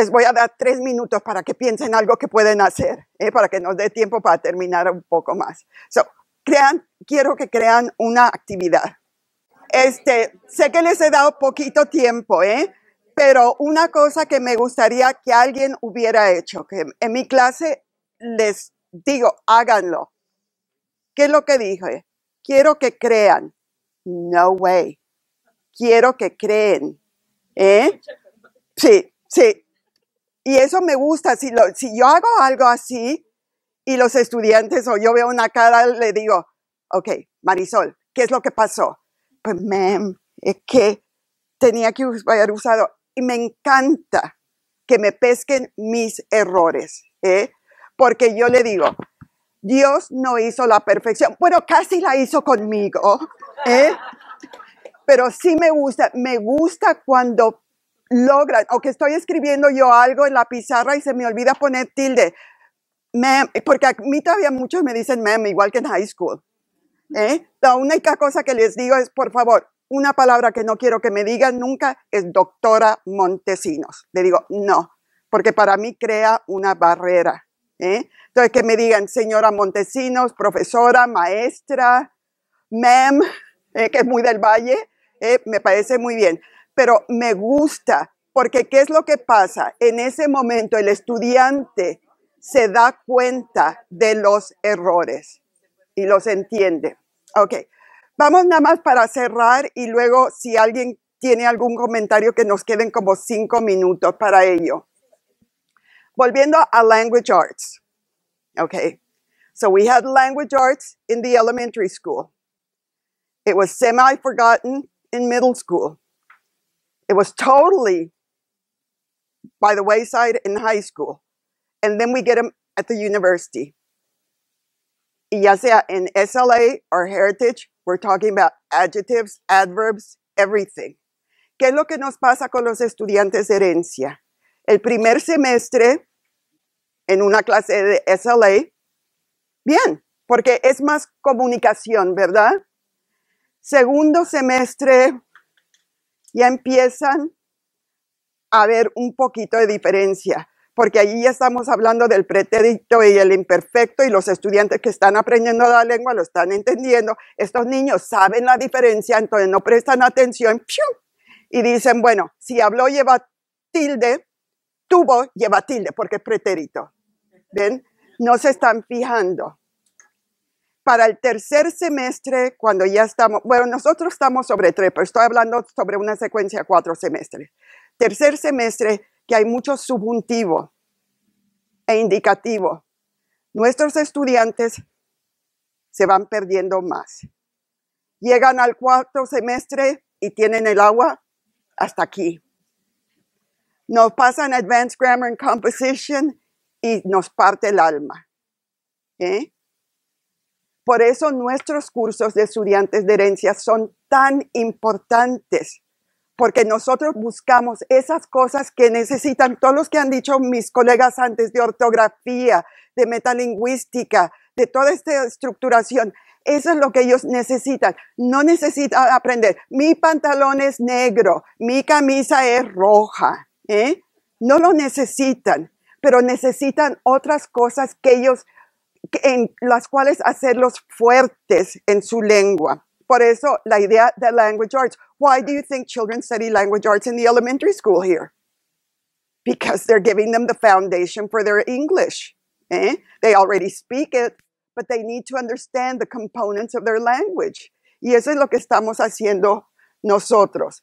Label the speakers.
Speaker 1: les voy a dar tres minutos para que piensen algo que pueden hacer, ¿eh? para que nos dé tiempo para terminar un poco más. So, crean, quiero que crean una actividad. Este, sé que les he dado poquito tiempo, ¿eh? pero una cosa que me gustaría que alguien hubiera hecho, que en mi clase les digo, háganlo. ¿Qué es lo que dije? Quiero que crean. No way. Quiero que creen. ¿Eh? Sí, sí, y eso me gusta, si, yo hago algo así y los estudiantes o yo veo una cara, le digo, ok, Marisol, ¿qué es lo que pasó? Pues, ma'am, es que tenía que haber usado. Y me encanta que me pesquen mis errores, ¿eh? porque yo le digo, Dios no hizo la perfección. Bueno, casi la hizo conmigo, ¿eh? pero sí me gusta, me gusta cuando logran, o que estoy escribiendo yo algo en la pizarra y se me olvida poner tilde, ma'am, porque a mí todavía muchos me dicen ma'am, igual que en high school. ¿eh? La única cosa que les digo es, por favor, una palabra que no quiero que me digan nunca es doctora Montesinos. Le digo, no, porque para mí crea una barrera. ¿eh? Entonces, que me digan señora Montesinos, profesora, maestra, ma'am, ¿eh? que es muy del valle, ¿eh? me parece muy bien pero me gusta, porque ¿qué es lo que pasa? En ese momento el estudiante se da cuenta de los errores y los entiende. Ok, vamos nada más para cerrar y luego si alguien tiene algún comentario que nos queden como cinco minutos para ello. Volviendo a language arts. Ok, So we had language arts in the elementary school. It was semi forgotten in middle school. It was totally by the wayside in high school. And then we get them at the university. ya sea en SLA or Heritage, we're talking about adjectives, adverbs, everything. ¿Qué es lo que nos pasa con los estudiantes de herencia? El primer semestre, en una clase de SLA, bien, porque es más comunicación, ¿verdad? Segundo semestre, ya empiezan a ver un poquito de diferencia, porque allí ya estamos hablando del pretérito y el imperfecto y los estudiantes que están aprendiendo la lengua lo están entendiendo. Estos niños saben la diferencia, entonces no prestan atención y dicen, bueno, si habló lleva tilde, tuvo lleva tilde porque es pretérito. ¿Ven? No se están fijando para el tercer semestre, cuando ya estamos, bueno, nosotros estamos sobre tres, pero estoy hablando sobre una secuencia de cuatro semestres. Tercer semestre, que hay mucho subjuntivo e indicativo. Nuestros estudiantes se van perdiendo más. Llegan al cuarto semestre y tienen el agua hasta aquí. Nos pasan Advanced Grammar and Composition y nos parte el alma. ¿Eh? Por eso nuestros cursos de estudiantes de herencia son tan importantes, porque nosotros buscamos esas cosas que necesitan todos los que han dicho mis colegas antes de ortografía, de metalingüística, de toda esta estructuración. Eso es lo que ellos necesitan. No necesitan aprender. Mi pantalón es negro, mi camisa es roja. ¿eh? No lo necesitan, pero necesitan otras cosas que ellos en las cuales hacerlos fuertes en su lengua. Por eso la idea de language arts. Why do you think children study language arts in the elementary school here? Because they're giving them the foundation for their English. Eh? They already speak it, but they need to understand the components of their language. Y eso es lo que estamos haciendo nosotros.